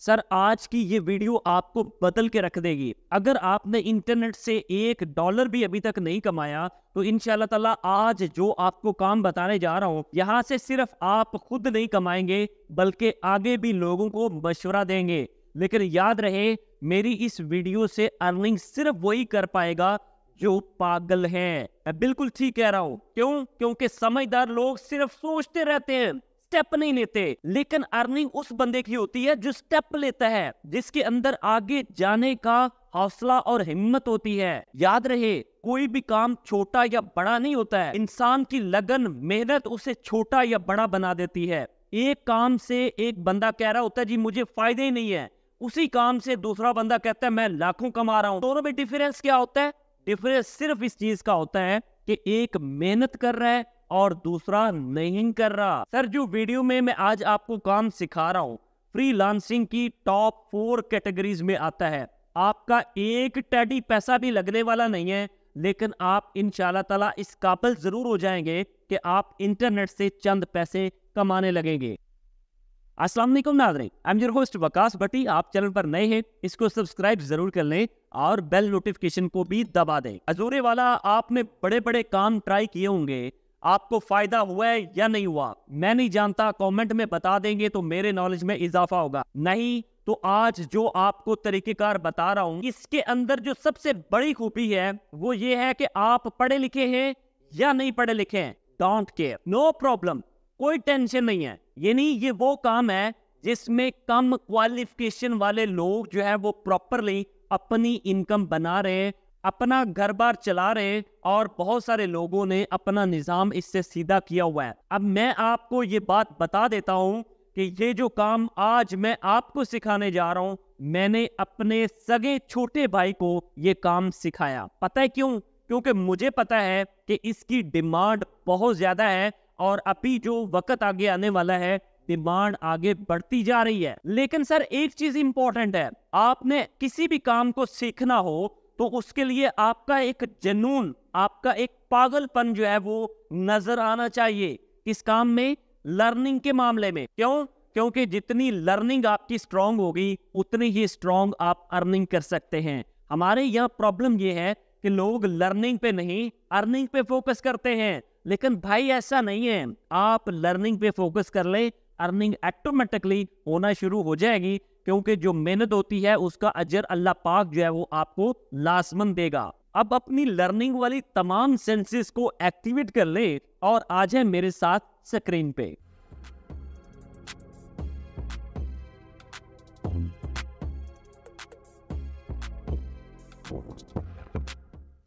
sir आज की ये वीडियो आपको बदल के रख देगी अगर आपने इंटरनेट से एक डॉलर भी अभी तक नहीं कमाया तो इन ताला आज जो आपको काम बताने जा रहा हूँ यहाँ से सिर्फ आप खुद नहीं कमाएंगे बल्कि आगे भी लोगों को मशवरा देंगे लेकिन याद रहे मेरी इस वीडियो से अर्निंग सिर्फ वही कर पाएगा जो पागल है मैं बिल्कुल ठीक कह रहा हूँ क्यों क्योंकि समझदार लोग सिर्फ सोचते रहते हैं स्टेप नहीं लेते लेकिन अर्निंग उस बंदे की होती है जो स्टेप लेता है जिसके अंदर आगे जाने का हौसला और हिम्मत होती है याद रहे कोई भी काम छोटा या बड़ा नहीं होता है इंसान की लगन मेहनत उसे छोटा या बड़ा बना देती है एक काम से एक बंदा कह रहा होता है जी मुझे फायदे ही नहीं है उसी काम से दूसरा बंदा कहता है मैं लाखों कमा रहा हूं दोनों में डिफरेंस क्या होता है डिफरेंस सिर्फ इस चीज का होता है कि एक मेहनत कर रहा है और दूसरा नहीं कर रहा सर जो वीडियो में मैं आज आपको काम सिखा रहा हूँ फ्रीलांसिंग की टॉप फोर कैटेगरीज में आता है आपका एक टैडी पैसा भी लगने वाला नहीं है लेकिन आप इन ताला इस काबिल जरूर हो जाएंगे कि आप इंटरनेट से चंद पैसे कमाने लगेंगे अस्सलाम वालेकुम नाजरीन I am your host Waqas Bhatti आप चैनल पर नए हैं इसको सब्सक्राइब जरूर कर लें और बेल नोटिफिकेशन को भी दबा दें अजूरे वाला आपने बड़े बड़े काम ट्राई किए होंगे आपको फायदा हुआ है या नहीं हुआ मैं नहीं जानता कमेंट में बता देंगे तो मेरे नॉलेज में इजाफा होगा नहीं तो आज जो आपको तरीकेकार बता रहा हूं इसके अंदर जो सबसे बड़ी खूबी है वो ये है कि आप पढ़े लिखे हैं या नहीं पढ़े लिखे हैं डोंट केयर नो प्रॉब्लम कोई टेंशन नहीं है यानी ये वो काम है जिसमें कम क्वालिफिकेशन वाले लोग जो है वो प्रॉपरली अपनी इनकम बना रहे हैं अपना घर बार चला रहे और बहुत सारे लोगों ने अपना निज़ाम इससे सीधा किया हुआ है अब मैं आपको ये बात बता देता हूँ कि ये जो काम आज मैं आपको सिखाने जा रहा हूँ मैंने अपने सगे छोटे भाई को ये काम सिखाया पता है क्यों क्योंकि मुझे पता है कि इसकी डिमांड बहुत ज़्यादा है और अभी जो वक्त आगे आने वाला है डिमांड आगे बढ़ती जा रही है लेकिन सर एक चीज इंपॉर्टेंट है आपने किसी भी काम को सीखना हो तो उसके लिए आपका एक जनून आपका एक पागलपन जो है वो नजर आना चाहिए किस काम में लर्निंग के मामले में क्यों क्योंकि जितनी लर्निंग आपकी स्ट्रांग होगी उतनी ही स्ट्रांग आप अर्निंग कर सकते हैं हमारे यहाँ प्रॉब्लम ये है कि लोग लर्निंग पे नहीं अर्निंग पे फोकस करते हैं लेकिन भाई ऐसा नहीं है आप लर्निंग पे फोकस कर ले अर्निंग ऑटोमेटिकली होना शुरू हो जाएगी क्योंकि जो मेहनत होती है उसका अजर अल्लाह पाक जो है वो आपको लाजमन देगा अब अपनी लर्निंग वाली तमाम सेंसेस को एक्टिवेट कर ले और आ जाए मेरे साथ स्क्रीन पे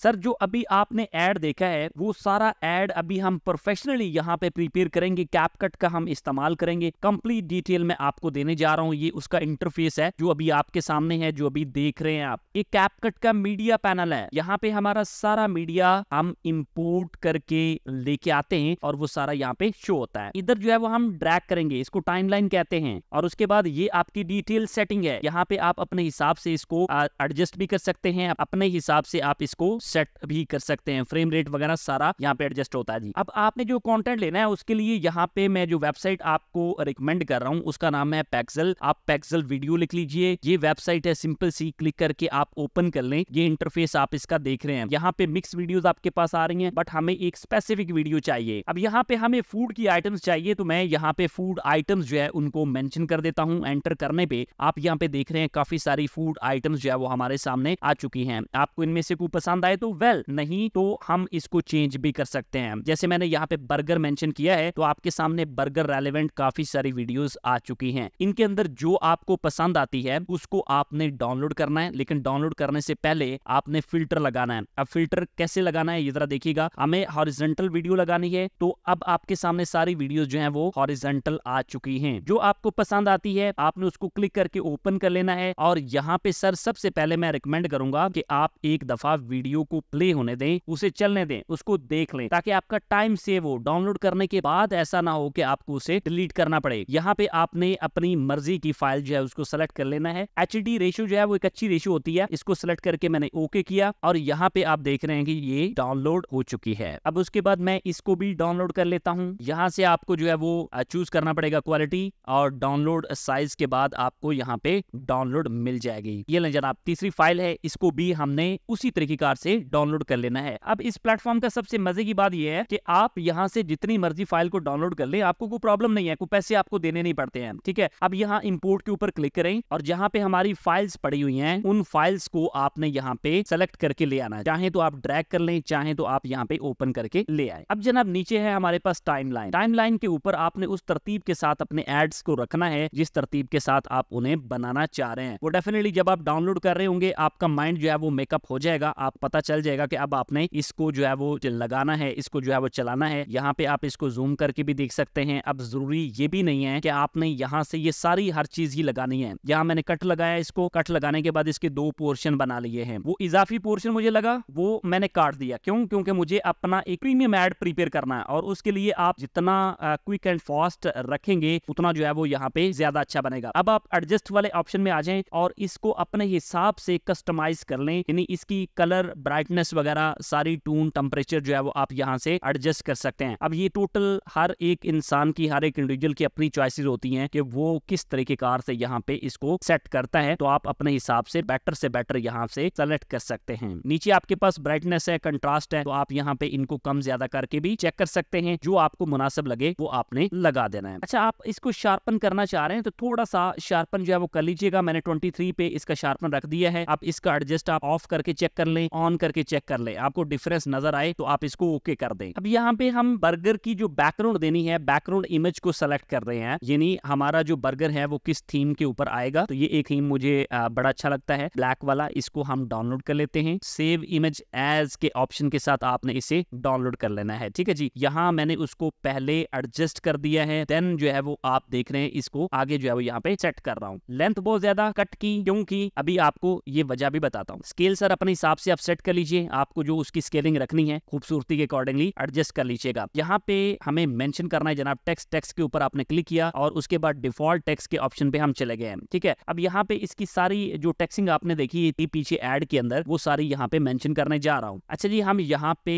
सर जो अभी आपने एड देखा है वो सारा एड अभी हम प्रोफेशनली यहाँ पे प्रिपेयर करेंगे कैपकट का हम इस्तेमाल करेंगे कंप्लीट डिटेल में आपको देने जा रहा हूँ ये उसका इंटरफेस है जो अभी आपके सामने है जो अभी देख रहे हैं आप ये कैपकट का मीडिया पैनल है यहाँ पे हमारा सारा मीडिया हम इम्पोर्ट करके लेके आते हैं और वो सारा यहाँ पे शो होता है इधर जो है वो हम ड्रैक करेंगे इसको टाइम कहते हैं और उसके बाद ये आपकी डिटेल सेटिंग है यहाँ पे आप अपने हिसाब से इसको एडजस्ट भी कर सकते हैं अपने हिसाब से आप इसको सेट भी कर सकते हैं फ्रेम रेट वगैरह सारा यहाँ पे एडजस्ट होता है जी अब आपने जो कॉन्टेंट लेना है उसके लिए यहाँ पे मैं जो वेबसाइट आपको रिकमेंड कर रहा हूँ उसका नाम है पैक्सल आप पैक्सल वीडियो लिख लीजिए ये वेबसाइट है सिंपल सी क्लिक करके आप ओपन कर लें ये इंटरफेस आप इसका देख रहे हैं यहाँ पे मिक्स वीडियो आपके पास आ रही है बट हमें एक स्पेसिफिक वीडियो चाहिए अब यहाँ पे हमें फूड की आइटम्स चाहिए तो मैं यहाँ पे फूड आइटम्स जो है उनको मेंशन कर देता हूँ एंटर करने पे आप यहाँ पे देख रहे हैं काफी सारी फूड आइटम्स जो है वो हमारे सामने आ चुकी हैं आपको इनमें से कोई पसंद आए तो वेल नहीं तो हम इसको चेंज भी कर सकते हैं जैसे मैंने यहाँ पे बर्गर मेंशन किया है तो आपके सामने बर्गर रेलिवेंट काफी सारी वीडियोस आ चुकी हैं इनके अंदर जो आपको पसंद आती है उसको आपने डाउनलोड करना है लेकिन डाउनलोड करने से पहले आपने फिल्टर लगाना है अब फिल्टर कैसे लगाना है ये जरा देखिएगा हमें हॉरिजेंटल वीडियो लगानी है तो अब आपके सामने सारी वीडियो जो है वो हॉरिजेंटल आ चुकी है जो आपको पसंद आती है आपने उसको क्लिक करके ओपन कर लेना है और यहाँ पे सर सबसे पहले मैं रिकमेंड करूंगा कि आप एक दफा वीडियो को प्ले होने दें उसे चलने दें उसको देख लें ताकि आपका टाइम सेव हो डाउनलोड करने के बाद ऐसा ना हो कि आपको उसे डिलीट करना पड़े यहाँ पे आपने अपनी मर्जी की फाइल जो है उसको सेलेक्ट कर लेना है एच डी रेशियो जो है वो एक अच्छी रेशियो होती है इसको सेलेक्ट करके मैंने ओके किया और यहाँ पे आप देख रहे हैं कि ये डाउनलोड हो चुकी है अब उसके बाद मैं इसको भी डाउनलोड कर लेता हूँ यहाँ से आपको जो है वो चूज करना पड़ेगा क्वालिटी और डाउनलोड साइज के बाद आपको यहाँ पे डाउनलोड मिल जाएगी ये जनाब तीसरी फाइल है इसको भी हमने उसी तरीके से डाउनलोड कर लेना है अब इस प्लेटफॉर्म का सबसे मजे की बात यह है कि आप यहाँ से जितनी मर्जी फाइल को डाउनलोड कर ले आपको कोई प्रॉब्लम नहीं है कोई पैसे आपको देने नहीं पड़ते हैं ठीक है अब यहाँ इम्पोर्ट के ऊपर क्लिक करें और जहाँ पे हमारी फाइल्स पड़ी हुई है उन फाइल्स को आपने यहाँ पे सेलेक्ट करके ले आना चाहे तो आप ड्रैक कर ले चाहे तो आप यहाँ पे ओपन करके ले आए अब जनाब नीचे है हमारे पास टाइम लाइन के ऊपर आपने उस तरतीब के साथ अपने एड्स को रखना है जिस तरतीब के साथ आप उन्हें बनाना चाह रहे हैं वो डेफिनेटली जब आप डाउनलोड कर रहे होंगे आपका माइंड जो है वो मेकअप हो जाएगा आप पता चल जाएगा कि अब आपने इसको जो है वो लगाना है इसको जो है वो चलाना है यहाँ पे आप इसको जूम करके भी देख सकते हैं अब जरूरी ये भी नहीं है कि आपने यहाँ से ये सारी हर चीज ही लगानी है यहाँ मैंने कट लगाया इसको कट लगाने के बाद इसके दो पोर्शन बना लिए हैं वो इजाफी पोर्शन मुझे लगा वो मैंने काट दिया क्यों क्योंकि मुझे अपना एक प्रीमियम एड प्रिपेयर करना है और उसके लिए आप जितना क्विक एंड फास्ट रखेंगे उतना जो है वो यहाँ पे ज्यादा अच्छा बनेगा अब आप एडजस्ट वाले ऑप्शन में आ जाए और इसको अपने हिसाब से कस्टमाइज कर लें यानी इसकी कलर ब्राइट ब्राइटनेस वगैरह सारी टून टेम्परेचर जो है वो आप यहाँ से एडजस्ट कर सकते हैं अब ये टोटल हर एक इंसान की हर एक इंडिविजुअल की अपनी चॉइसिस होती हैं कि वो किस तरह की कार से यहाँ पे इसको सेट करता है तो आप अपने हिसाब से बेटर से बेटर यहाँ से सेलेक्ट कर सकते हैं नीचे आपके पास ब्राइटनेस है कंट्रास्ट है तो आप यहाँ पे इनको कम ज्यादा करके भी चेक कर सकते हैं जो आपको मुनासिब लगे वो आपने लगा देना है अच्छा आप इसको शार्पन करना चाह रहे हैं तो थोड़ा सा शार्पन जो है वो कर लीजिएगा मैंने ट्वेंटी पे इसका शार्पन रख दिया है आप इसका एडजस्ट आप ऑफ करके चेक कर लें ऑन करके चेक कर ले आपको डिफरेंस नजर आए तो आप इसको ओके कर दें अब यहाँ पे हम बर्गर की जो बैकग्राउंड देनी है बैकग्राउंड इमेज को सेलेक्ट कर रहे हैं यानी हमारा जो बर्गर है वो किस थीम के ऊपर आएगा तो ये एक थीम मुझे बड़ा अच्छा लगता है ब्लैक वाला इसको हम डाउनलोड कर लेते हैं सेव इमेज एज के ऑप्शन के साथ आपने इसे डाउनलोड कर लेना है ठीक है जी यहाँ मैंने उसको पहले एडजस्ट कर दिया है देन जो है वो आप देख रहे हैं इसको आगे जो है वो यहाँ पे सेट कर रहा हूँ लेंथ बहुत ज्यादा कट की क्योंकि अभी आपको ये वजह भी बताता हूँ स्केल सर अपने हिसाब से आप सेट कर लीजिए आपको जो उसकी स्केलिंग रखनी है खूबसूरती के अकॉर्डिंगली एडजस्ट कर लीजिएगा यहाँ पे हमें मेंशन करना है जनाब टेक्स्ट टेक्स्ट के ऊपर आपने क्लिक किया और उसके बाद डिफॉल्ट टेक्स्ट के ऑप्शन पे हम चले गए हैं ठीक है अब यहाँ पे इसकी सारी जो टेक्सिंग आपने देखी थी पीछे एड के अंदर वो सारी यहाँ पे मैंशन करने जा रहा हूँ अच्छा जी हम यहाँ पे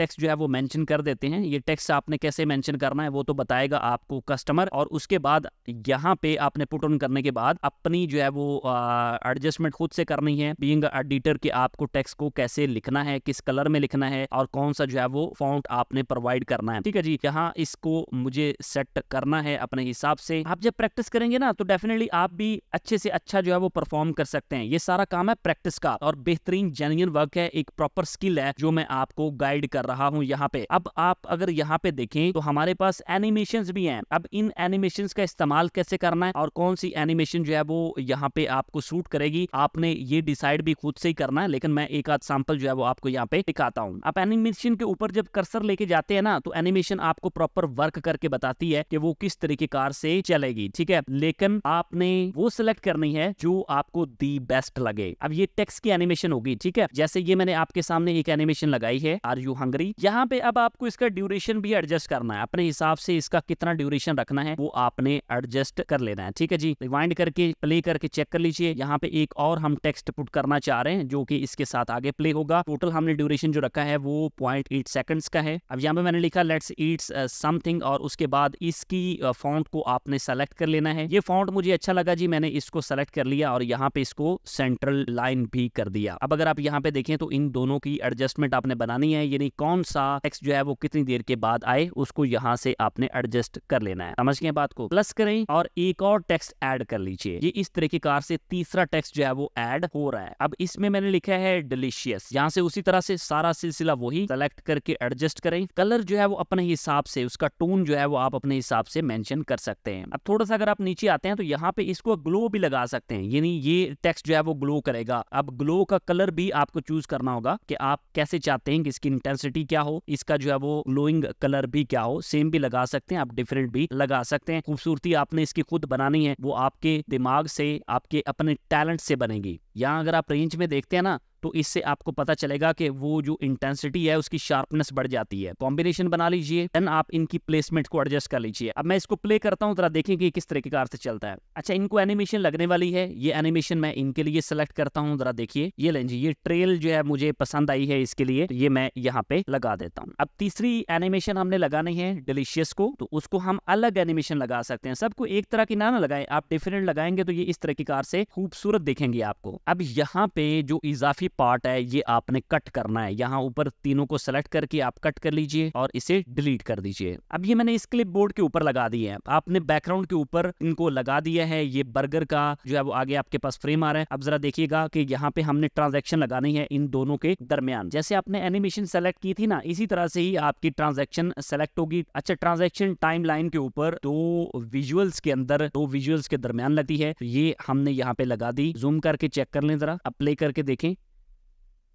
टेक्स जो है वो मैंशन कर देते हैं ये टेक्स आपने कैसे मैंशन करना है वो तो बताएगा आपको कस्टमर और उसके बाद यहाँ पे आपने पुट ऑन करने के बाद अपनी जो है वो एडजस्टमेंट खुद से करनी है बीइंग एडिटर के आपको टेक्स को कैसे कैसे लिखना है किस कलर में लिखना है और कौन सा जो है वो फॉन्ट आपने प्रोवाइड करना है ठीक है जी यहाँ इसको मुझे सेट करना है अपने हिसाब से आप जब प्रैक्टिस करेंगे ना तो डेफिनेटली आप भी अच्छे से अच्छा जो है वो परफॉर्म कर सकते हैं ये सारा काम है प्रैक्टिस का और बेहतरीन जेन्यून वर्क है एक प्रॉपर स्किल है जो मैं आपको गाइड कर रहा हूँ यहाँ पे अब आप अगर यहाँ पे देखें तो हमारे पास एनिमेशन भी है अब इन एनिमेशन का इस्तेमाल कैसे करना है और कौन सी एनिमेशन जो है वो यहाँ पे आपको सूट करेगी आपने ये डिसाइड भी खुद से ही करना है लेकिन मैं एक आध एग्जाम्पल जो है वो आपको यहाँ पे दिखाता हूँ आप एनिमेशन के ऊपर जब कर्सर लेके जाते हैं ना तो एनिमेशन आपको प्रॉपर वर्क करके बताती है कि वो किस तरीके कार से चलेगी ठीक है लेकिन आपने वो सिलेक्ट करनी है जो आपको दी बेस्ट लगे अब ये टेक्स्ट की एनिमेशन होगी ठीक है जैसे ये मैंने आपके सामने एक एनिमेशन लगाई है आर यू हंगरी यहाँ पे अब आपको इसका ड्यूरेशन भी एडजस्ट करना है अपने हिसाब से इसका कितना ड्यूरेशन रखना है वो आपने एडजस्ट कर लेना है ठीक है जी रिवाइंड करके प्ले करके चेक कर लीजिए यहाँ पे एक और हम टेक्स्ट पुट करना चाह रहे हैं जो कि इसके साथ आगे प्ले डे होगा टोटल हमने ड्यूरेशन जो रखा है वो पॉइंट एट सेकेंड्स का है अब यहाँ पे मैंने लिखा लेट्स ईट्स समथिंग और उसके बाद इसकी फॉन्ट uh, को आपने सेलेक्ट कर लेना है ये फॉन्ट मुझे अच्छा लगा जी मैंने इसको सेलेक्ट कर लिया और यहाँ पे इसको सेंट्रल लाइन भी कर दिया अब अगर आप यहाँ पे देखें तो इन दोनों की एडजस्टमेंट आपने बनानी है यानी कौन सा टेक्स्ट जो है वो कितनी देर के बाद आए उसको यहाँ से आपने एडजस्ट कर लेना है समझ गए बात को प्लस करें और एक और टेक्स्ट ऐड कर लीजिए ये इस तरीके कार से तीसरा टेक्स्ट जो है वो ऐड हो रहा है अब इसमें मैंने लिखा है डिलीशियस रेडियस यहाँ से उसी तरह से सारा सिलसिला वही सेलेक्ट करके एडजस्ट करें कलर जो है वो अपने हिसाब से उसका टोन जो है वो आप अपने हिसाब से मेंशन कर सकते हैं अब थोड़ा सा अगर आप नीचे आते हैं तो यहाँ पे इसको ग्लो भी लगा सकते हैं यानी ये टेक्स्ट जो है वो ग्लो करेगा अब ग्लो का कलर भी आपको चूज करना होगा कि आप कैसे चाहते हैं कि इसकी इंटेंसिटी क्या हो इसका जो है वो ग्लोइंग कलर भी क्या हो सेम भी लगा सकते हैं आप डिफरेंट भी लगा सकते हैं खूबसूरती आपने इसकी खुद बनानी है वो आपके दिमाग से आपके अपने टैलेंट से बनेगी यहाँ अगर आप रेंज में देखते हैं ना तो इससे आपको पता चलेगा कि वो जो इंटेंसिटी है उसकी शार्पनेस बढ़ जाती है कॉम्बिनेशन बना लीजिए देन आप इनकी प्लेसमेंट को एडजस्ट कर लीजिए अब मैं इसको प्ले करता हूँ जरा देखें कि किस तरीके का अर्थ चलता है अच्छा इनको एनिमेशन लगने वाली है ये एनिमेशन मैं इनके लिए सिलेक्ट करता हूँ जरा देखिए ये लें ये ट्रेल जो है मुझे पसंद आई है इसके लिए तो ये मैं यहाँ पे लगा देता हूँ अब तीसरी एनिमेशन हमने लगानी है डिलीशियस को तो उसको हम अलग एनिमेशन लगा सकते हैं सबको एक तरह की ना ना लगाए आप डिफरेंट लगाएंगे तो ये इस तरीके कार से खूबसूरत देखेंगे आपको अब यहाँ पे जो इजाफी पार्ट है ये आपने कट करना है यहाँ ऊपर तीनों को सेलेक्ट करके आप कट कर लीजिए और इसे डिलीट कर दीजिए अब ये मैंने इस क्लिप बोर्ड के ऊपर लगा दी है आपने बैकग्राउंड के ऊपर इनको लगा दिया है ये बर्गर का जो है वो आगे आपके पास फ्रेम आ रहा है अब जरा देखिएगा कि यहाँ पे हमने ट्रांजेक्शन लगानी है इन दोनों के दरमियान जैसे आपने एनिमेशन सेलेक्ट की थी ना इसी तरह से ही आपकी ट्रांजेक्शन सेलेक्ट होगी अच्छा ट्रांजेक्शन टाइम लाइन के ऊपर दो विजुअल्स के अंदर दो विजुअल्स के दरमियान लगती है तो ये हमने यहाँ पे लगा दी जूम करके चेक कर लें जरा अब प्ले करके देखें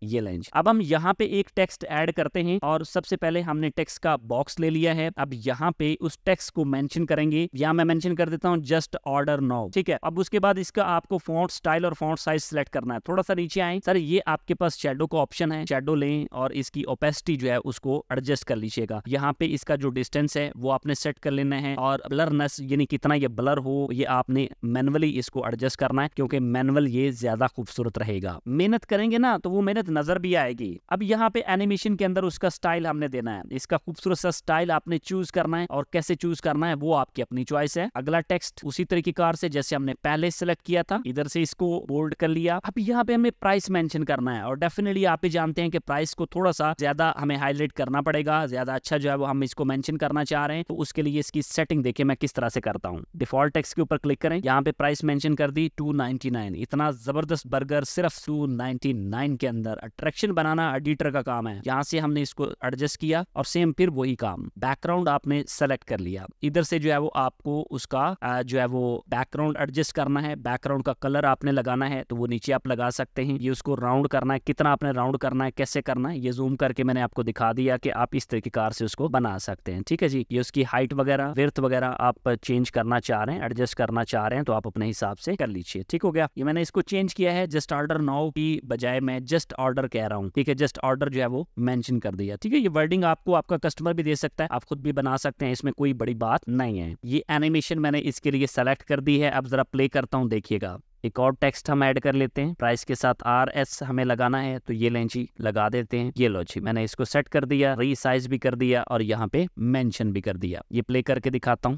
ये लाइन अब हम यहाँ पे एक टेक्स्ट ऐड करते हैं और सबसे पहले हमने टेक्स्ट का बॉक्स ले लिया है अब यहाँ पे उस टेक्स्ट को मेंशन करेंगे यहाँ मैं मेंशन कर देता हूँ जस्ट ऑर्डर नाउ ठीक है अब उसके बाद इसका आपको फॉन्ट स्टाइल और फॉन्ट साइज सिलेक्ट करना है थोड़ा सा नीचे आए सर ये आपके पास शेडो का ऑप्शन है शेडो ले और इसकी ओपेसिटी जो है उसको एडजस्ट कर लीजिएगा यहाँ पे इसका जो डिस्टेंस है वो आपने सेट कर लेना है और ब्लरनेस यानी कितना ये ब्लर हो ये आपने मैनुअली इसको एडजस्ट करना है क्योंकि मैनुअल ये ज्यादा खूबसूरत रहेगा मेहनत करेंगे ना तो वो मेहनत खूबसूरत नजर भी आएगी अब यहाँ पे एनिमेशन के अंदर उसका स्टाइल हमने देना है इसका खूबसूरत सा स्टाइल आपने चूज करना है और कैसे चूज करना है वो आपकी अपनी चॉइस है अगला टेक्स्ट उसी तरीके कार से जैसे हमने पहले सेलेक्ट किया था इधर से इसको बोल्ड कर लिया अब यहाँ पे हमें प्राइस मेंशन करना है और डेफिनेटली आप ही जानते हैं कि प्राइस को थोड़ा सा ज्यादा हमें हाईलाइट करना पड़ेगा ज्यादा अच्छा जो है वो हम इसको मेंशन करना चाह रहे हैं तो उसके लिए इसकी सेटिंग देखिए मैं किस तरह से करता हूँ डिफॉल्ट टेक्स के ऊपर क्लिक करें यहाँ पे प्राइस मेंशन कर दी 299 इतना जबरदस्त बर्गर सिर्फ 299 के अंदर अंदर अट्रैक्शन बनाना एडिटर का काम है यहाँ से हमने इसको एडजस्ट किया और सेम फिर वही काम बैकग्राउंड आपने सेलेक्ट कर लिया इधर से जो है वो आपको उसका जो है वो बैकग्राउंड एडजस्ट करना है बैकग्राउंड का कलर आपने लगाना है तो वो नीचे आप लगा सकते हैं ये उसको राउंड करना है कितना आपने राउंड करना है कैसे करना है ये जूम करके मैंने आपको दिखा दिया कि आप इस तरीके कार से उसको बना सकते हैं ठीक है जी ये उसकी हाइट वगैरह विर्थ वगैरह आप चेंज करना चाह रहे हैं एडजस्ट करना चाह रहे हैं तो आप अपने हिसाब से कर लीजिए ठीक हो गया ये मैंने इसको चेंज किया है जस्ट ऑर्डर नाउ की बजाय मैं जस्ट ऑर्डर कह रहा हूँ ठीक है जस्ट ऑर्डर जो है वो मैंशन कर दिया ठीक है ये वर्डिंग आपको आपका कस्टमर भी दे सकता है आप खुद भी बना सकते हैं इसमें कोई बड़ी बात नहीं है ये एनिमेशन मैंने इसके लिए सेलेक्ट कर दी है अब जरा प्ले करता हूँ देखिएगा एक और टेक्स्ट हम ऐड कर लेते हैं प्राइस के साथ आर एस हमें लगाना है तो ये लें जी लगा देते हैं ये लो जी मैंने इसको सेट कर दिया रीसाइज भी कर दिया और यहाँ पे मेंशन भी कर दिया ये प्ले करके दिखाता हूं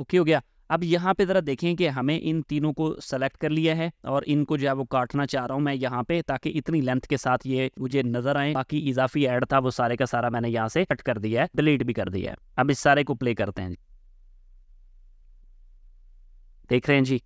ओके हो गया अब यहाँ पे ज़रा देखें कि हमें इन तीनों को सेलेक्ट कर लिया है और इनको जो है वो काटना चाह रहा हूँ मैं यहाँ पे ताकि इतनी लेंथ के साथ ये मुझे नजर आए बाकी इजाफी ऐड था वो सारे का सारा मैंने यहाँ से कट कर दिया है डिलीट भी कर दिया है अब इस सारे को प्ले करते हैं देख रहे हैं जी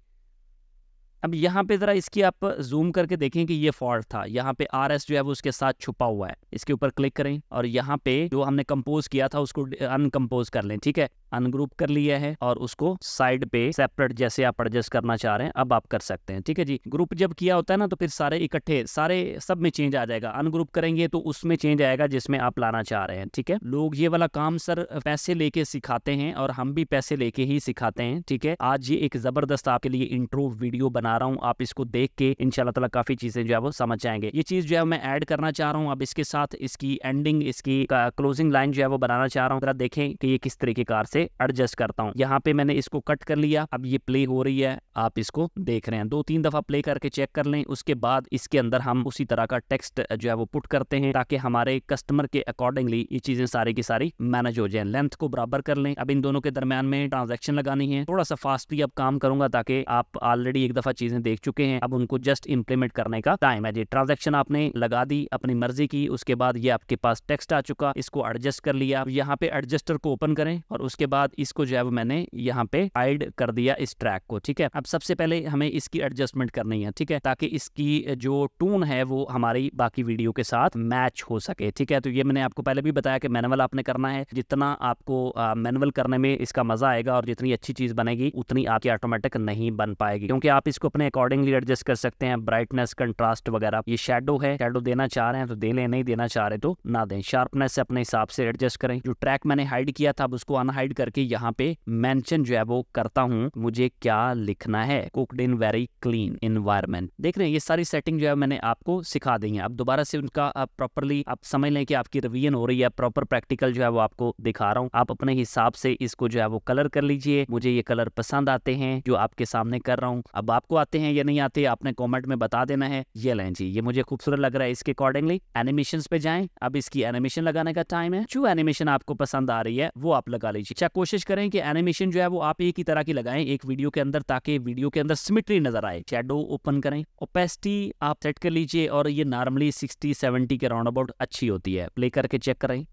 अब यहाँ पे ज़रा इसकी आप जूम करके देखें कि ये फॉल्ट था यहाँ पे आर एस जो है वो उसके साथ छुपा हुआ है इसके ऊपर क्लिक करें और यहाँ पे जो हमने कंपोज किया था उसको अनकम्पोज कर लें ठीक है अनग्रुप कर लिया है और उसको साइड पे सेपरेट जैसे आप एडजस्ट करना चाह रहे हैं अब आप कर सकते हैं ठीक है जी ग्रुप जब किया होता है ना तो फिर सारे इकट्ठे सारे सब में चेंज आ जाएगा अनग्रुप करेंगे तो उसमें चेंज आएगा जिसमें आप लाना चाह रहे हैं ठीक है लोग ये वाला काम सर पैसे लेके सिखाते हैं और हम भी पैसे लेके ही सिखाते हैं ठीक है आज ये एक जबरदस्त आपके लिए इंट्रो वीडियो बना बना रहा हूँ आप इसको देख के इन तला काफ़ी चीज़ें जो है वो समझ जाएंगे ये चीज़ जो है मैं ऐड करना चाह रहा हूँ अब इसके साथ इसकी एंडिंग इसकी क्लोजिंग लाइन जो है वो बनाना चाह रहा हूँ जरा देखें कि ये किस तरीके कार से एडजस्ट करता हूँ यहाँ पे मैंने इसको कट कर लिया अब ये प्ले हो रही है आप इसको देख रहे हैं दो तीन दफ़ा प्ले करके चेक कर लें उसके बाद इसके अंदर हम उसी तरह का टेक्स्ट जो है वो पुट करते हैं ताकि हमारे कस्टमर के अकॉर्डिंगली ये चीज़ें सारी की सारी मैनेज हो जाए लेंथ को बराबर कर लें अब इन दोनों के दरमियान में ट्रांजेक्शन लगानी है थोड़ा सा फास्टली अब काम करूंगा ताकि आप ऑलरेडी एक दफ़ा चीजें देख चुके हैं अब उनको जस्ट इम्प्लीमेंट करने का टाइम है जी ट्रांजेक्शन आपने लगा दी अपनी मर्जी की उसके बाद ये आपके पास टेक्स्ट आ चुका इसको एडजस्ट कर लिया यहाँ पे एडजस्टर को ओपन करें और उसके बाद इसको जो है मैंने यहाँ पे हाइड कर दिया इस ट्रैक को ठीक है अब सबसे पहले हमें इसकी एडजस्टमेंट करनी है ठीक है ताकि इसकी जो टून है वो हमारी बाकी वीडियो के साथ मैच हो सके ठीक है तो ये मैंने आपको पहले भी बताया कि मैनुअल आपने करना है जितना आपको मैनुअल करने में इसका मजा आएगा और जितनी अच्छी चीज बनेगी उतनी आपकी ऑटोमेटिक नहीं बन पाएगी क्योंकि आप इसको अपने अकॉर्डिंगली एडजस्ट कर सकते हैं ब्राइटनेस कंट्रास्ट वगैरह ये शेडो है शेडो देना चाह रहे हैं तो दे ले नहीं देना चाह रहे तो ना दें शार्पनेस से अपने हिसाब से एडजस्ट करें जो ट्रैक मैंने हाइड किया था अब उसको अनहाइड करके यहाँ पे मैंशन जो है वो करता हूँ मुझे क्या लिखना है cooked in very clean environment देख रहे हैं ये सारी सेटिंग जो है मैंने आपको सिखा दी है अब दोबारा से उनका आप प्रॉपरली आप समझ लें कि आपकी रिवीजन हो रही है प्रॉपर प्रैक्टिकल जो है वो आपको दिखा रहा हूँ आप अपने हिसाब से इसको जो है वो कलर कर लीजिए मुझे ये कलर पसंद आते हैं जो आपके सामने कर रहा हूँ अब आपको आपको आते हैं या नहीं आते आपने कॉमेंट में बता देना है ये लाइन जी ये मुझे खूबसूरत लग रहा है इसके अकॉर्डिंगली एनिमेशन पे जाए अब इसकी एनिमेशन लगाने का टाइम है जो एनिमेशन आपको पसंद आ रही है वो आप लगा लीजिए अच्छा कोशिश करें कि एनिमेशन जो है वो आप एक ही तरह की लगाए एक वीडियो के अंदर ताकि वीडियो के अंदर सिमिट्री नजर आए चैडो ओपन करें ओपेस्टी आप सेट कर लीजिए और ये नॉर्मली सिक्सटी सेवेंटी के राउंड अबाउट अच्छी होती है प्ले करके चेक करें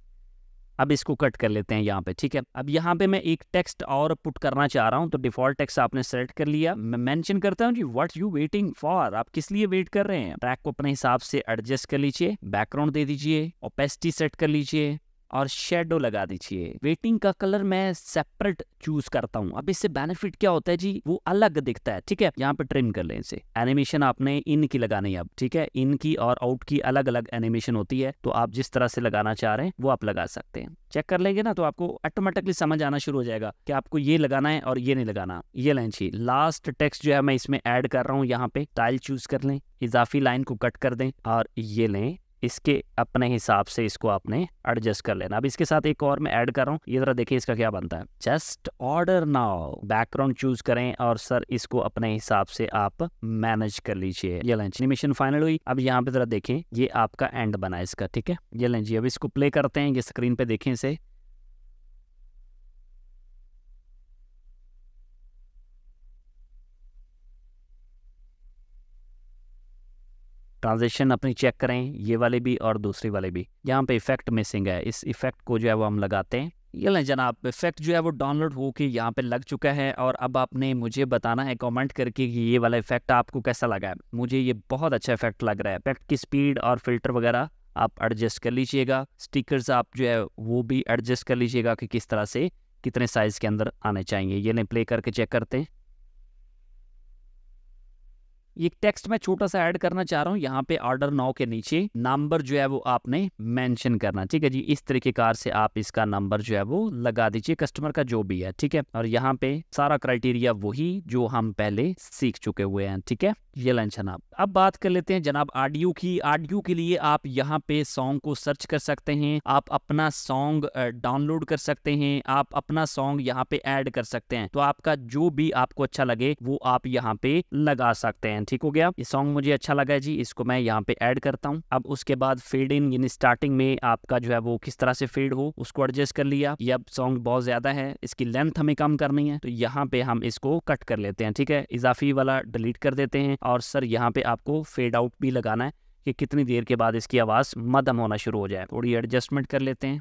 अब इसको कट कर लेते हैं यहाँ पे ठीक है अब यहाँ पे मैं एक टेक्स्ट और पुट करना चाह रहा हूँ तो डिफॉल्ट टेक्स्ट आपने सेलेक्ट कर लिया मैं मेंशन करता हूँ जी व्हाट यू वेटिंग फॉर आप किस लिए वेट कर रहे हैं ट्रैक को अपने हिसाब से एडजस्ट कर लीजिए बैकग्राउंड दे दीजिए ओपेसिटी सेट कर लीजिए और शेडो लगा दीजिए वेटिंग का कलर मैं सेपरेट चूज करता हूँ अब इससे बेनिफिट क्या होता है जी वो अलग दिखता है ठीक है यहाँ पे ट्रिम कर लें इसे एनिमेशन आपने इन की लगानी है अब ठीक है इन की और आउट की अलग अलग एनिमेशन होती है तो आप जिस तरह से लगाना चाह रहे हैं वो आप लगा सकते हैं चेक कर लेंगे ना तो आपको ऑटोमेटिकली समझ आना शुरू हो जाएगा कि आपको ये लगाना है और ये नहीं लगाना ये लाइन चाहिए लास्ट टेक्स्ट जो है मैं इसमें ऐड कर रहा हूँ यहाँ पे टाइल चूज कर लें इजाफी लाइन को कट कर दें और ये लें इसके अपने हिसाब से इसको आपने एडजस्ट कर लेना अब इसके साथ एक और मैं ऐड कर रहा हूँ ये जरा देखिए इसका क्या बनता है just order now background choose करें और सर इसको अपने हिसाब से आप मैनेज कर लीजिए ये एनिमेशन फाइनल हुई अब यहाँ पे जरा देखें ये आपका एंड बना इसका ठीक है ये लें जी अब इसको प्ले करते हैं ये स्क्रीन पे देखें इसे ट्रांजेक्शन अपनी चेक करें ये वाले भी और दूसरे वाले भी यहाँ पे इफेक्ट मिसिंग है इस इफेक्ट को जो है वो हम लगाते हैं ये लें जनाब इफेक्ट जो है वो डाउनलोड होके यहाँ पे लग चुका है और अब आपने मुझे बताना है कमेंट करके कि ये वाला इफेक्ट आपको कैसा लगा है मुझे ये बहुत अच्छा इफेक्ट लग रहा है इफेक्ट की स्पीड और फिल्टर वगैरह आप एडजस्ट कर लीजिएगा स्टिकर्स आप जो है वो भी एडजस्ट कर लीजिएगा कि किस तरह से कितने साइज़ के अंदर आने चाहिए ये लें प्ले करके चेक करते हैं ये टेक्स्ट मैं छोटा सा ऐड करना चाह रहा हूँ यहाँ पे ऑर्डर नाउ के नीचे नंबर जो है वो आपने मेंशन करना ठीक है जी इस तरीके कार से आप इसका नंबर जो है वो लगा दीजिए कस्टमर का जो भी है ठीक है और यहाँ पे सारा क्राइटेरिया वही जो हम पहले सीख चुके हुए हैं ठीक है ये लाइन आप अब बात कर लेते हैं जनाब ऑडियो की ऑडियो के लिए आप यहाँ पे सॉन्ग को सर्च कर सकते हैं आप अपना सॉन्ग डाउनलोड कर सकते हैं आप अपना सॉन्ग यहाँ पे एड कर सकते हैं तो आपका जो भी आपको अच्छा लगे वो आप यहाँ पे लगा सकते हैं हैं ठीक हो गया ये सॉन्ग मुझे अच्छा लगा है जी इसको मैं यहाँ पे ऐड करता हूँ अब उसके बाद फेड इन यानी स्टार्टिंग में आपका जो है वो किस तरह से फेड हो उसको एडजस्ट कर लिया ये अब सॉन्ग बहुत ज्यादा है इसकी लेंथ हमें कम करनी है तो यहाँ पे हम इसको कट कर लेते हैं ठीक है इजाफी वाला डिलीट कर देते हैं और सर यहाँ पे आपको फेड आउट भी लगाना है कि कितनी देर के बाद इसकी आवाज़ मदम होना शुरू हो जाए थोड़ी एडजस्टमेंट कर लेते हैं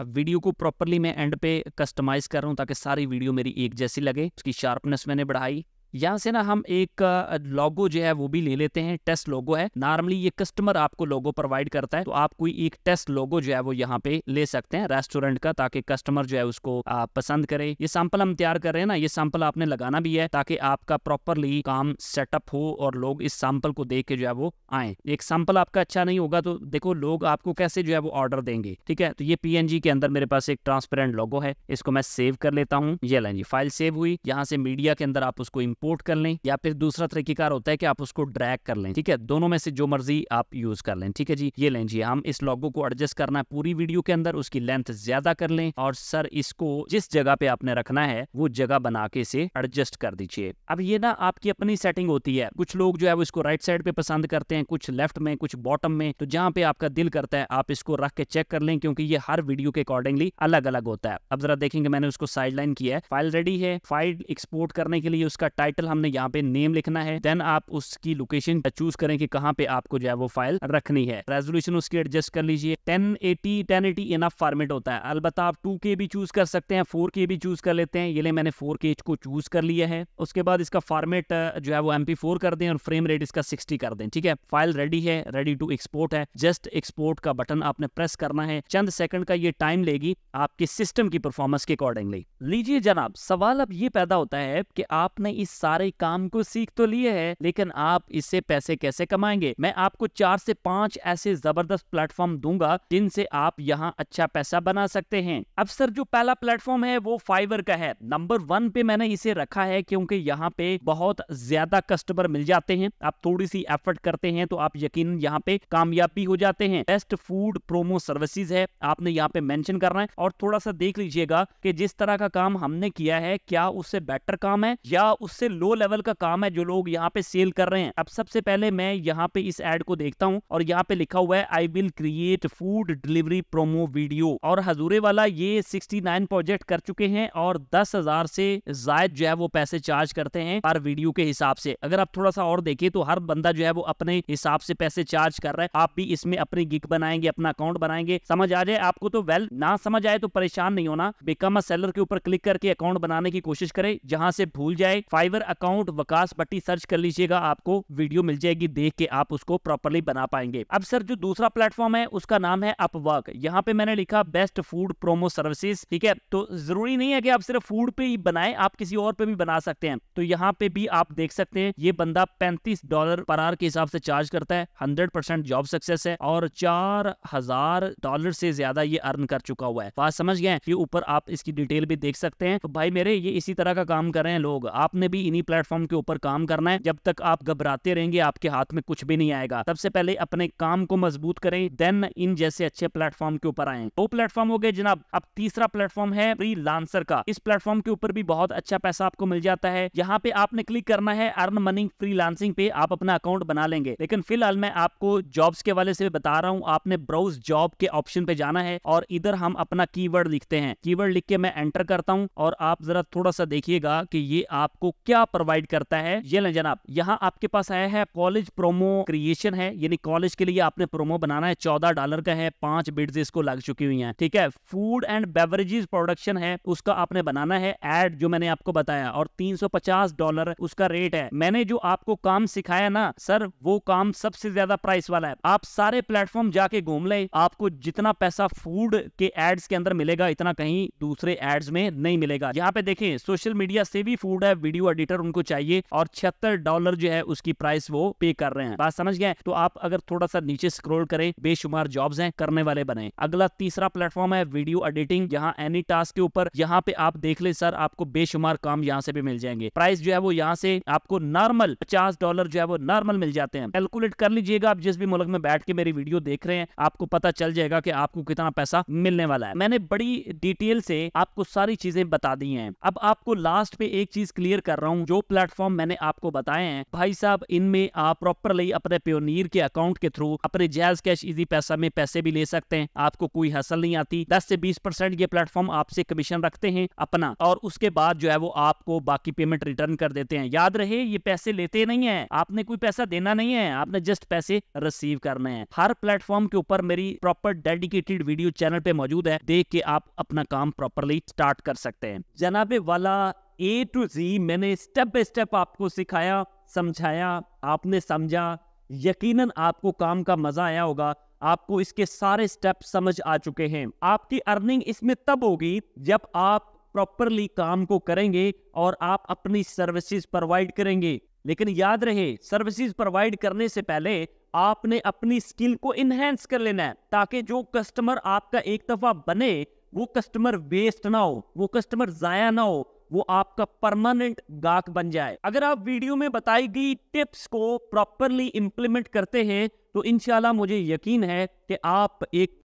अब वीडियो को प्रॉपरली मैं एंड पे कस्टमाइज़ कर रहा हूँ ताकि सारी वीडियो मेरी एक जैसी लगे उसकी शार्पनेस मैंने बढ़ाई यहाँ से ना हम एक लोगो जो है वो भी ले लेते हैं टेस्ट लोगो है नॉर्मली ये कस्टमर आपको लोगो प्रोवाइड करता है तो आप कोई एक टेस्ट लोगो जो है वो यहाँ पे ले सकते हैं रेस्टोरेंट का ताकि कस्टमर जो है उसको पसंद करे ये सैंपल हम तैयार कर रहे हैं ना ये सैंपल आपने लगाना भी है ताकि आपका प्रॉपरली काम सेटअप हो और लोग इस सैंपल को देख के जो है वो आए एक सैंपल आपका अच्छा नहीं होगा तो देखो लोग आपको कैसे जो है वो ऑर्डर देंगे ठीक है तो ये पी के अंदर मेरे पास एक ट्रांसपेरेंट लोगो है इसको मैं सेव कर लेता हूँ ये जी फाइल सेव हुई यहाँ से मीडिया के अंदर आप उसको इम्पोर्ट कर लें या फिर दूसरा तरीकेकार होता है कि आप उसको ड्रैग कर लें ठीक है दोनों में से जो मर्जी आप यूज कर लें ठीक है जी ये लें जी हम इस लॉगो को एडजस्ट करना है पूरी वीडियो के अंदर उसकी लेंथ ज्यादा कर लें और सर इसको जिस जगह पे आपने रखना है वो जगह बना के इसे एडजस्ट कर दीजिए अब ये ना आपकी अपनी सेटिंग होती है कुछ लोग जो है वो इसको राइट साइड पे पसंद करते हैं कुछ लेफ्ट में कुछ बॉटम में तो जहाँ पे आपका दिल करता है आप इसको रख के चेक कर लें क्योंकि ये हर वीडियो के अकॉर्डिंगली अलग अलग होता है अब जरा देखेंगे मैंने उसको साइड लाइन किया है फाइल रेडी है फाइल एक्सपोर्ट करने के लिए उसका टाइप टाइटल हमने यहाँ पे नेम लिखना है देन आप उसकी लोकेशन चूज करें कि कहाँ पे आपको जो है वो फाइल रखनी है रेजोल्यूशन उसकी एडजस्ट कर लीजिए 1080 1080 इनफ फॉर्मेट होता है अलबत्ता आप 2K भी चूज कर सकते हैं 4K भी चूज कर लेते हैं ये ले मैंने 4K को चूज कर लिया है उसके बाद इसका फॉर्मेट uh, जो है वो एम कर दें और फ्रेम रेट इसका सिक्सटी कर दें ठीक है फाइल रेडी है रेडी टू एक्सपोर्ट है जस्ट एक्सपोर्ट का बटन आपने प्रेस करना है चंद सेकंड का ये टाइम लेगी आपके सिस्टम की परफॉर्मेंस के अकॉर्डिंगली लीजिए जनाब सवाल अब ये पैदा होता है कि आपने इस सारे काम को सीख तो लिए है लेकिन आप इससे पैसे कैसे कमाएंगे मैं आपको चार से पांच ऐसे जबरदस्त प्लेटफॉर्म दूंगा जिनसे आप यहाँ अच्छा पैसा बना सकते हैं अब सर जो पहला प्लेटफॉर्म है वो फाइवर का है नंबर वन पे मैंने इसे रखा है क्योंकि यहाँ पे बहुत ज्यादा कस्टमर मिल जाते हैं आप थोड़ी सी एफर्ट करते हैं तो आप यकीन यहाँ पे कामयाब भी हो जाते हैं बेस्ट फूड प्रोमो सर्विसेज है आपने यहाँ पे मेंशन करना है और थोड़ा सा देख लीजिएगा कि जिस तरह का काम हमने किया है क्या उससे बेटर काम है या उससे लो लेवल का काम है जो लोग यहाँ पे सेल कर रहे हैं अब सबसे पहले मैं यहाँ पे इस एड को देखता हूँ और यहाँ पे लिखा हुआ है I will create food delivery promo video और हजूरे वाला ये 69 प्रोजेक्ट कर चुके हैं और दस हजार से जायद जो है वो पैसे चार्ज करते हैं हर वीडियो के हिसाब से अगर आप थोड़ा सा और देखिए तो हर बंदा जो है वो अपने हिसाब से पैसे चार्ज कर रहा है आप भी इसमें अपनी गिक बनाएंगे अपना अकाउंट बनाएंगे समझ आ जाए आपको तो वेल ना समझ आए तो परेशान नहीं होना बिकम अ सेलर के ऊपर क्लिक करके अकाउंट बनाने की कोशिश करें जहां से भूल जाए फाइवर ट्विटर अकाउंट वकास पट्टी सर्च कर लीजिएगा आपको वीडियो मिल जाएगी देख के आप उसको प्रॉपरली बना पाएंगे अब सर जो दूसरा प्लेटफॉर्म है उसका नाम है अपवर्क यहाँ पे मैंने लिखा बेस्ट फूड प्रोमो सर्विसेज ठीक है तो जरूरी नहीं है कि आप सिर्फ फूड पे ही बनाए आप किसी और पे भी बना सकते हैं तो यहाँ पे भी आप देख सकते हैं ये बंदा पैंतीस डॉलर पर आर के हिसाब से चार्ज करता है हंड्रेड परसेंट जॉब सक्सेस है और चार हजार डॉलर से ज्यादा ये अर्न कर चुका हुआ है बात समझ गए ऊपर आप इसकी डिटेल भी देख सकते हैं तो भाई मेरे ये इसी तरह का काम कर रहे हैं लोग आपने भी इन्हीं प्लेटफॉर्म के ऊपर काम करना है जब तक आप घबराते रहेंगे आपके हाथ में कुछ भी नहीं आएगा सबसे पहले अपने काम को मजबूत करें देन इन जैसे अच्छे प्लेटफॉर्म के ऊपर आए दो प्लेटफॉर्म हो गए जनाब अब तीसरा प्लेटफॉर्म है फ्री लांसर का इस प्लेटफॉर्म के ऊपर भी बहुत अच्छा पैसा आपको मिल जाता है यहाँ पे आपने क्लिक करना है अर्न मनी फ्री लांसिंग पे आप अपना अकाउंट बना लेंगे लेकिन फिलहाल मैं आपको जॉब्स के वाले से बता रहा हूँ आपने ब्राउज जॉब के ऑप्शन पे जाना है और इधर हम अपना कीवर्ड लिखते हैं कीवर्ड लिख के मैं एंटर करता हूँ और आप जरा थोड़ा सा देखिएगा कि ये आपको क्या क्या प्रोवाइड करता है ये लें जनाब यहाँ आपके पास आया है कॉलेज प्रोमो क्रिएशन है यानी कॉलेज के लिए आपने प्रोमो बनाना है चौदह डॉलर का है पांच बिड्स इसको लग चुकी हुई है ठीक है फूड एंड बेवरेजेस प्रोडक्शन है उसका आपने बनाना है एड जो मैंने आपको बताया और तीन डॉलर उसका रेट है मैंने जो आपको काम सिखाया ना सर वो काम सबसे ज्यादा प्राइस वाला है आप सारे प्लेटफॉर्म जाके घूम ले आपको जितना पैसा फूड के एड्स के अंदर मिलेगा इतना कहीं दूसरे एड्स में नहीं मिलेगा यहाँ पे देखें सोशल मीडिया से भी फूड है वीडियो ऑडिटर उनको चाहिए और छिहत्तर डॉलर जो है उसकी प्राइस वो पे कर रहे हैं बात समझ गए तो आप अगर थोड़ा सा नीचे स्क्रोल करें बेशुमार जॉब्स हैं करने वाले बने अगला तीसरा प्लेटफॉर्म है वीडियो एडिटिंग यहाँ एनी टास्क के ऊपर यहाँ पे आप देख ले सर आपको बेशुमार काम यहाँ से भी मिल जाएंगे प्राइस जो है वो यहाँ से आपको नॉर्मल पचास डॉलर जो है वो नॉर्मल मिल जाते हैं कैलकुलेट कर लीजिएगा आप जिस भी मुल्क में बैठ के मेरी वीडियो देख रहे हैं आपको पता चल जाएगा कि आपको कितना पैसा मिलने वाला है मैंने बड़ी डिटेल से आपको सारी चीजें बता दी हैं अब आपको लास्ट पे एक चीज क्लियर कर रहा हूँ रहा हूँ जो प्लेटफॉर्म मैंने आपको बताए हैं भाई साहब इनमें आप प्रॉपरली अपने प्योनीर के अकाउंट के थ्रू अपने जैज कैश इजी पैसा में पैसे भी ले सकते हैं आपको कोई हसल नहीं आती दस से बीस परसेंट ये प्लेटफॉर्म आपसे कमीशन रखते हैं अपना और उसके बाद जो है वो आपको बाकी पेमेंट रिटर्न कर देते हैं याद रहे ये पैसे लेते नहीं है आपने कोई पैसा देना नहीं है आपने जस्ट पैसे रिसीव करने हैं हर प्लेटफॉर्म के ऊपर मेरी प्रॉपर डेडिकेटेड वीडियो चैनल पे मौजूद है देख के आप अपना काम प्रॉपरली स्टार्ट कर सकते हैं जनाबे वाला ए टू जी मैंने स्टेप बाय स्टेप आपको सिखाया समझाया आपने समझा यकीनन आपको काम का मजा आया होगा आपको इसके सारे स्टेप समझ आ चुके हैं आपकी अर्निंग इसमें तब होगी जब आप प्रॉपरली काम को करेंगे और आप अपनी सर्विसेज प्रोवाइड करेंगे लेकिन याद रहे सर्विसेज प्रोवाइड करने से पहले आपने अपनी स्किल को इनहेंस कर लेना है ताकि जो कस्टमर आपका एक दफा बने वो कस्टमर वेस्ट ना हो वो कस्टमर जाया ना हो वो आपका परमानेंट गाक बन जाए अगर आप वीडियो में बताई गई टिप्स को प्रॉपरली इम्प्लीमेंट करते हैं तो इनशाला मुझे यकीन है कि आप एक